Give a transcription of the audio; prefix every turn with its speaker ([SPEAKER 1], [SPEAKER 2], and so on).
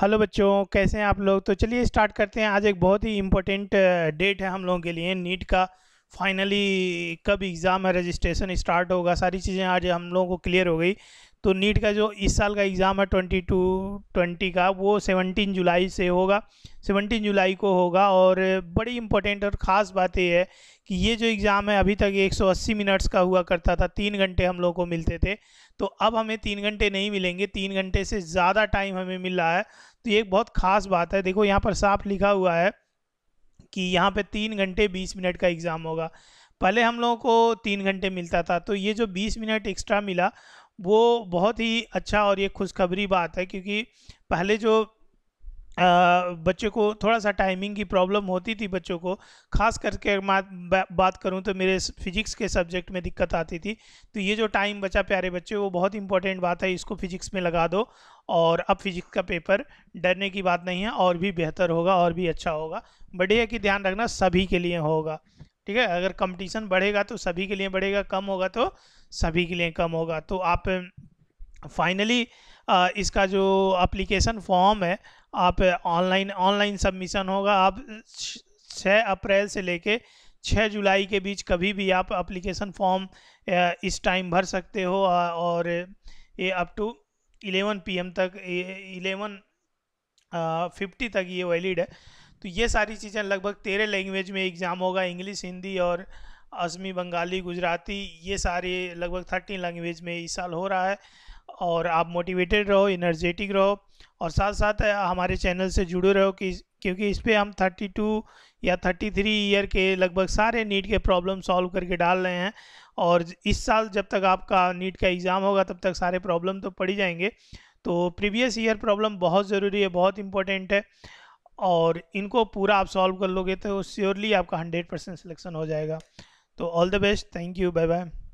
[SPEAKER 1] hello बच्चों कैसे हैं आप लोग तो चलिए स्टार्ट करते हैं आज एक बहुत ही इम्पोर्टेंट डेट है हम लोगों के लिए नीट का फाइनली कब एग्ज़ाम है रजिस्ट्रेशन स्टार्ट होगा सारी चीज़ें आज हम लोगों को क्लियर हो गई तो नीट का जो इस साल का एग्ज़ाम है ट्वेंटी टू ट्वेंटी का वो सेवनटीन जुलाई से होगा सेवनटीन जुलाई को होगा और बड़ी इंपॉर्टेंट और ख़ास बात यह है कि ये जो एग्ज़ाम है अभी तक 180 मिनट्स का हुआ करता था तीन घंटे हम लोग को मिलते थे तो अब हमें तीन घंटे नहीं मिलेंगे तीन घंटे से ज़्यादा टाइम हमें मिल रहा है तो ये एक बहुत ख़ास बात है देखो यहाँ पर साफ लिखा हुआ है कि यहाँ पर तीन घंटे बीस मिनट का एग्ज़ाम होगा पहले हम लोगों को तीन घंटे मिलता था तो ये जो बीस मिनट एक्स्ट्रा मिला वो बहुत ही अच्छा और ये खुशखबरी बात है क्योंकि पहले जो आ, बच्चे को थोड़ा सा टाइमिंग की प्रॉब्लम होती थी बच्चों को खास करके मैं बात करूं तो मेरे फिजिक्स के सब्जेक्ट में दिक्कत आती थी तो ये जो टाइम बचा प्यारे बच्चे वो बहुत इंपॉर्टेंट बात है इसको फिजिक्स में लगा दो और अब फिजिक्स का पेपर डरने की बात नहीं है और भी बेहतर होगा और भी अच्छा होगा बढ़िया कि ध्यान रखना सभी के लिए होगा ठीक है अगर कंपटीशन बढ़ेगा तो सभी के लिए बढ़ेगा कम होगा तो सभी के लिए कम होगा तो आप फाइनली इसका जो अप्लीकेशन फॉर्म है आप ऑनलाइन ऑनलाइन सबमिशन होगा आप छः अप्रैल से लेके 6 जुलाई के बीच कभी भी आप अप्लीकेशन फॉर्म इस टाइम भर सकते हो और ये अप टू 11 पीएम तक 11 फिफ्टी तक ये वैलिड है तो ये सारी चीज़ें लगभग तेरह लैंग्वेज में एग्ज़ाम होगा इंग्लिश हिंदी और असमी बंगाली गुजराती ये सारे लगभग थर्टीन लैंग्वेज में इस साल हो रहा है और आप मोटिवेटेड रहो एनर्जेटिक रहो और साथ साथ हमारे चैनल से जुड़े रहो कि क्योंकि इस पर हम 32 या 33 ईयर के लगभग सारे नीट के प्रॉब्लम सॉल्व करके डाल रहे हैं और इस साल जब तक आपका नीट का एग्ज़ाम होगा तब तक सारे प्रॉब्लम तो पड़ ही जाएंगे तो प्रीवियस ईयर प्रॉब्लम बहुत ज़रूरी है बहुत इंपॉर्टेंट है और इनको पूरा आप सॉल्व कर लोगे तो श्योरली आपका हंड्रेड परसेंट सिलेक्शन हो जाएगा तो all the best thank you bye bye